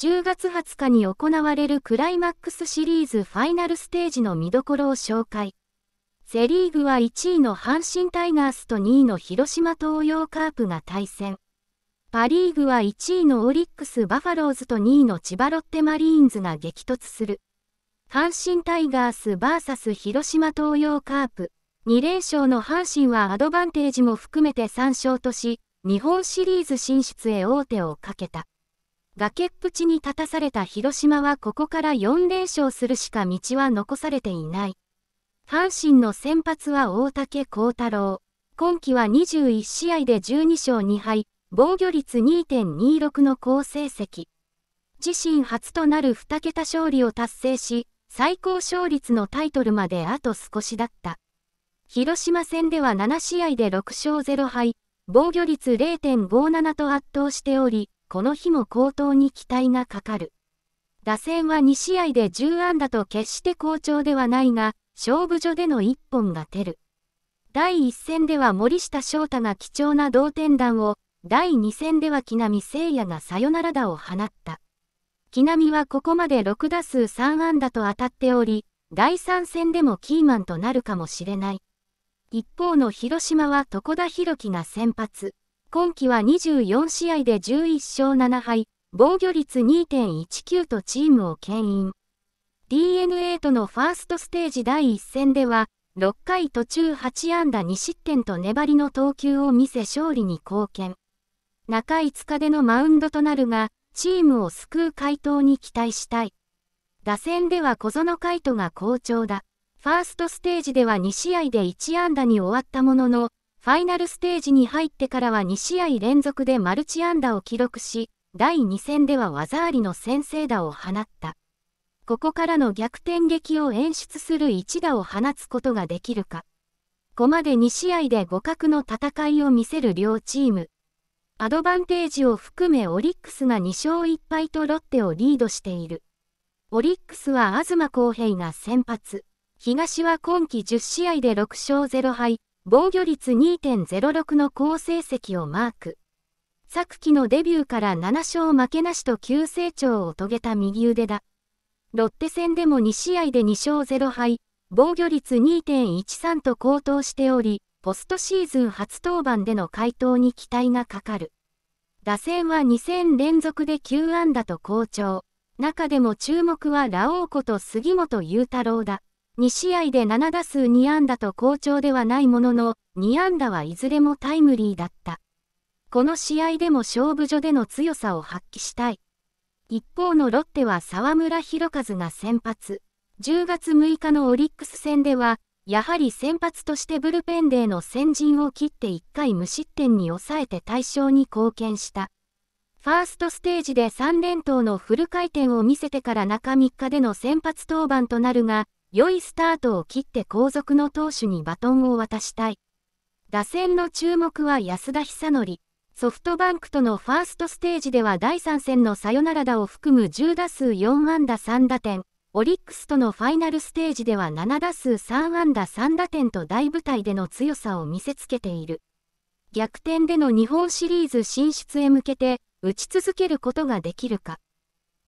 10月20日に行われるクライマックスシリーズファイナルステージの見どころを紹介。セリーグは1位の阪神タイガースと2位の広島東洋カープが対戦。パリーグは1位のオリックスバファローズと2位の千葉ロッテマリーンズが激突する。阪神タイガース VS 広島東洋カープ。2連勝の阪神はアドバンテージも含めて3勝とし、日本シリーズ進出へ王手をかけた。崖っぷちに立たされた広島はここから4連勝するしか道は残されていない。阪神の先発は大竹幸太郎。今季は21試合で12勝2敗、防御率2.26の好成績。自身初となる2桁勝利を達成し、最高勝率のタイトルまであと少しだった。広島戦では7試合で6勝0敗、防御率0.57と圧倒しており、この日も好投に期待がかかる。打線は2試合で10安打と決して好調ではないが、勝負所での一本が出る。第1戦では森下翔太が貴重な同点弾を、第2戦では木浪聖也がサヨナラ打を放った。木浪はここまで6打数3安打と当たっており、第3戦でもキーマンとなるかもしれない。一方の広島は床田博樹が先発。今季は24試合で11勝7敗、防御率2.19とチームを牽引。DNA とのファーストステージ第1戦では、6回途中8安打2失点と粘りの投球を見せ勝利に貢献。中5日でのマウンドとなるが、チームを救う回答に期待したい。打線では小園海斗が好調だ。ファーストステージでは2試合で1安打に終わったものの、ファイナルステージに入ってからは2試合連続でマルチ安打を記録し、第2戦では技ありの先制打を放った。ここからの逆転劇を演出する一打を放つことができるか。ここまで2試合で互角の戦いを見せる両チーム。アドバンテージを含めオリックスが2勝1敗とロッテをリードしている。オリックスは東康平が先発。東は今季10試合で6勝0敗、防御率2.06の好成績をマーク。昨季のデビューから7勝負けなしと急成長を遂げた右腕だ。ロッテ戦でも2試合で2勝0敗、防御率2.13と高騰しており、ポストシーズン初登板での回答に期待がかかる。打線は2戦連続で9安打と好調。中でも注目はラオウこと杉本裕太郎だ。2試合で7打数2安打と好調ではないものの、2安打はいずれもタイムリーだった。この試合でも勝負所での強さを発揮したい。一方のロッテは沢村博和が先発。10月6日のオリックス戦では、やはり先発としてブルペンデーの先陣を切って1回無失点に抑えて大勝に貢献した。ファーストステージで3連投のフル回転を見せてから中3日での先発登板となるが、良いスタートを切って後続の投手にバトンを渡したい。打線の注目は安田久則。ソフトバンクとのファーストステージでは第3戦のサヨナラ打を含む10打数4安打3打点、オリックスとのファイナルステージでは7打数3安打3打点と大舞台での強さを見せつけている。逆転での日本シリーズ進出へ向けて、打ち続けることができるか。